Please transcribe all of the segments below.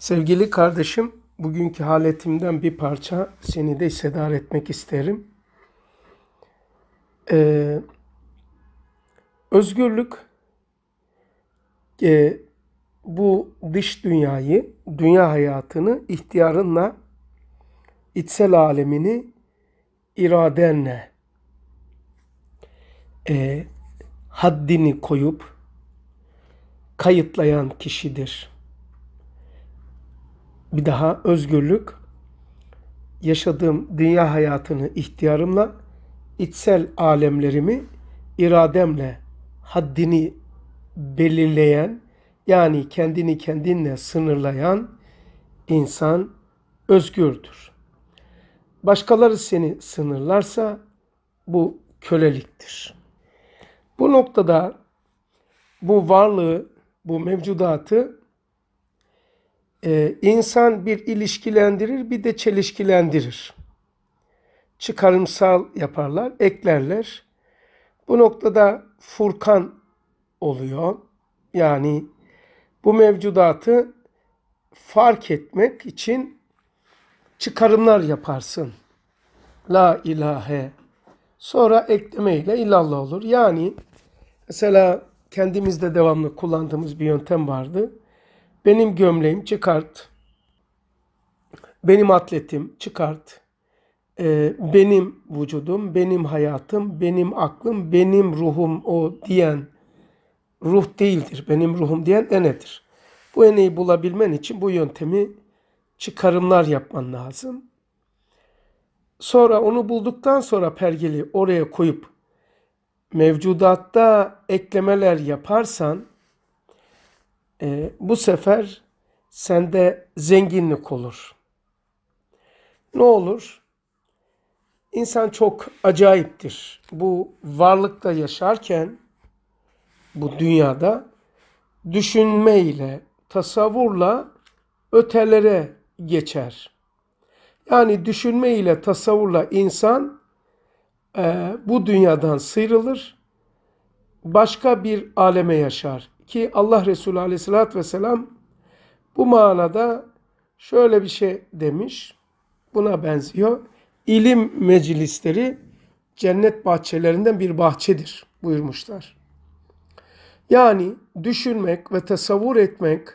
Sevgili kardeşim, bugünkü haletimden bir parça seni de hissedar etmek isterim. Ee, özgürlük e, bu dış dünyayı, dünya hayatını ihtiyarınla, içsel alemini iradenle e, haddini koyup kayıtlayan kişidir.'' bir daha özgürlük yaşadığım dünya hayatını ihtiyarımla içsel alemlerimi irademle haddini belirleyen yani kendini kendinle sınırlayan insan özgürdür. Başkaları seni sınırlarsa bu köleliktir. Bu noktada bu varlığı, bu mevcudatı e, insan bir ilişkilendirir bir de çelişkilendirir. Çıkarımsal yaparlar, eklerler. Bu noktada Furkan oluyor. Yani bu mevcudatı fark etmek için çıkarımlar yaparsın. La ilahe. Sonra eklemeyle illallah olur. Yani mesela kendimizde devamlı kullandığımız bir yöntem vardı. Benim gömleğim çıkart. Benim atletim çıkart. Ee, benim vücudum, benim hayatım, benim aklım, benim ruhum o diyen ruh değildir. Benim ruhum diyen enedir. Bu eneyi bulabilmen için bu yöntemi çıkarımlar yapman lazım. Sonra onu bulduktan sonra pergeli oraya koyup mevcudatta eklemeler yaparsan e, bu sefer sende zenginlik olur. Ne olur? İnsan çok acayiptir. Bu varlıkta yaşarken bu dünyada düşünmeyle, tasavvurla ötelere geçer. Yani düşünme ile tasavvurla insan e, bu dünyadan sıyrılır, başka bir aleme yaşar. Ki Allah Resulü aleyhissalatü vesselam bu manada şöyle bir şey demiş. Buna benziyor. İlim meclisleri cennet bahçelerinden bir bahçedir buyurmuşlar. Yani düşünmek ve tasavvur etmek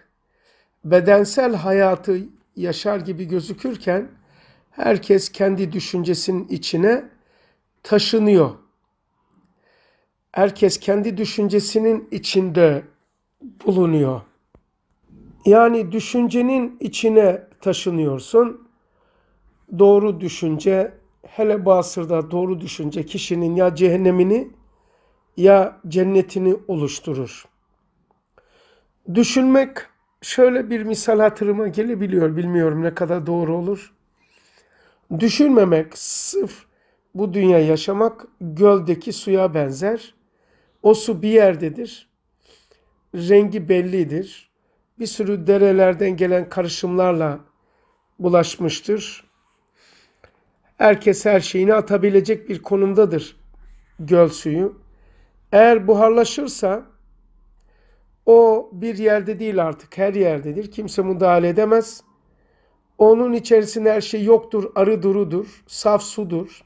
bedensel hayatı yaşar gibi gözükürken herkes kendi düşüncesinin içine taşınıyor. Herkes kendi düşüncesinin içinde bulunuyor. Yani düşüncenin içine taşınıyorsun. Doğru düşünce, hele bu asırda doğru düşünce kişinin ya cehennemini ya cennetini oluşturur. Düşünmek şöyle bir misal hatırıma gelebiliyor. Bilmiyorum ne kadar doğru olur. Düşünmemek, sıf bu dünya yaşamak göldeki suya benzer. O su bir yerdedir rengi bellidir. Bir sürü derelerden gelen karışımlarla bulaşmıştır. Herkes her şeyini atabilecek bir konumdadır göl suyu. Eğer buharlaşırsa o bir yerde değil artık her yerdedir. Kimse müdahale edemez. Onun içerisinde her şey yoktur, arı durudur, saf sudur.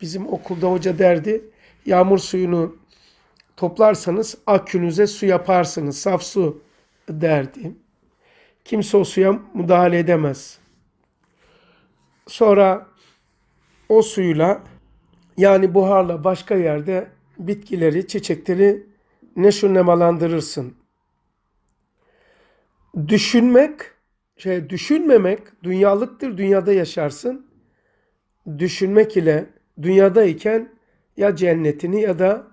Bizim okulda hoca derdi, yağmur suyunu toplarsanız akünüze su yaparsınız, saf su derdi. Kimse o suya müdahale edemez. Sonra o suyla yani buharla başka yerde bitkileri, çiçekleri neşun nemalandırırsın. Düşünmek, şey düşünmemek dünyalıktır, dünyada yaşarsın. Düşünmek ile dünyadayken ya cennetini ya da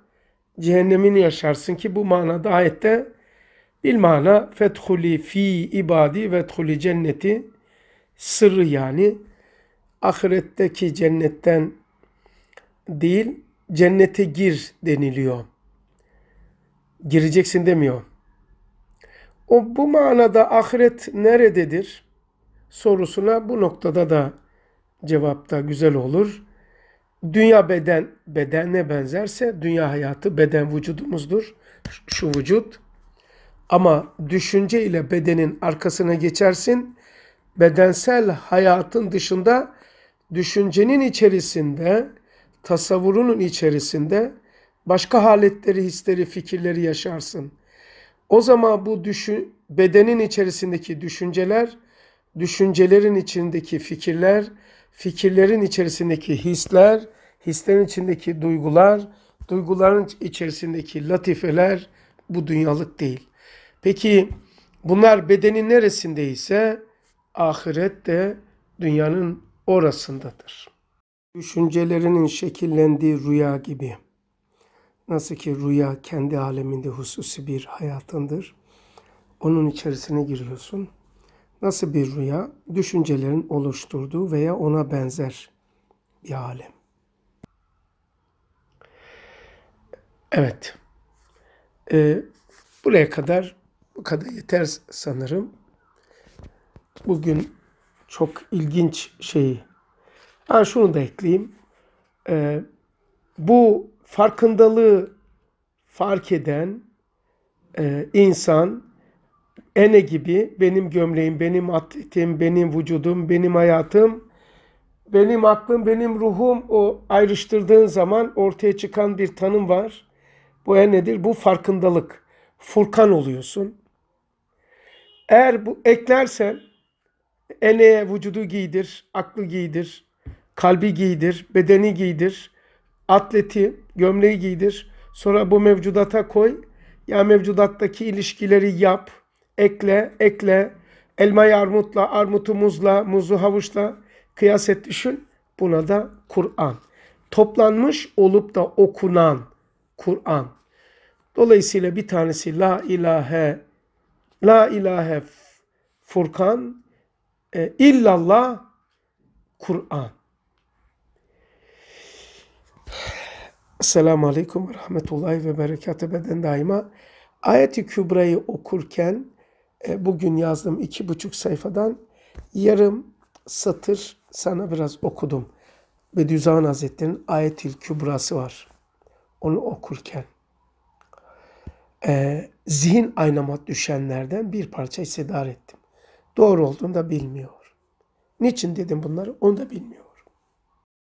cehennemini yaşarsın ki bu manada ayette bil mana fethuli fi ibadi ve thuli cenneti sırrı yani ahiretteki cennetten değil cennete gir deniliyor. Gireceksin demiyor. O bu manada ahiret nerededir sorusuna bu noktada da cevapta güzel olur. Dünya beden, beden ne benzerse dünya hayatı beden vücudumuzdur. Şu vücut. Ama düşünce ile bedenin arkasına geçersin. Bedensel hayatın dışında düşüncenin içerisinde, tasavvurunun içerisinde başka haletleri, hisleri, fikirleri yaşarsın. O zaman bu düşün, bedenin içerisindeki düşünceler, düşüncelerin içindeki fikirler, fikirlerin içerisindeki hisler, hislerin içindeki duygular, duyguların içerisindeki latifeler bu dünyalık değil. Peki bunlar bedenin neresinde ise ahiret de dünyanın orasındadır. Düşüncelerinin şekillendiği rüya gibi. Nasıl ki rüya kendi aleminde hususi bir hayatındır. Onun içerisine giriyorsun. Nasıl bir rüya? Düşüncelerin oluşturduğu veya ona benzer bir alem. Evet. Ee, buraya kadar bu kadar yeter sanırım. Bugün çok ilginç şeyi. Ha şunu da ekleyeyim. Ee, bu farkındalığı fark eden e, insan ene gibi benim gömleğim, benim atletim, benim vücudum, benim hayatım, benim aklım, benim ruhum o ayrıştırdığın zaman ortaya çıkan bir tanım var. Bu e nedir? Bu farkındalık. Furkan oluyorsun. Eğer bu eklersen eneye vücudu giydir, aklı giydir, kalbi giydir, bedeni giydir, atleti, gömleği giydir. Sonra bu mevcudata koy. Ya mevcudattaki ilişkileri yap, ekle, ekle. Elmayı armutla, armutu muzla, muzu havuçla kıyas et düşün. Buna da Kur'an. Toplanmış olup da okunan Kur'an. Dolayısıyla bir tanesi la ilahe la ilahe Furkan e, illallah Kur'an. Esselamu Aleyküm ve Rahmetullahi ve Berekatü beden daima. Ayet-i Kübra'yı okurken e, bugün yazdım iki buçuk sayfadan yarım satır sana biraz okudum. Bediüzzaman Hazretleri'nin Ayet-i Kübra'sı var onu okurken e, zihin aynamat düşenlerden bir parça hissedar ettim. Doğru olduğunu da bilmiyor. Niçin dedim bunları onu da bilmiyor.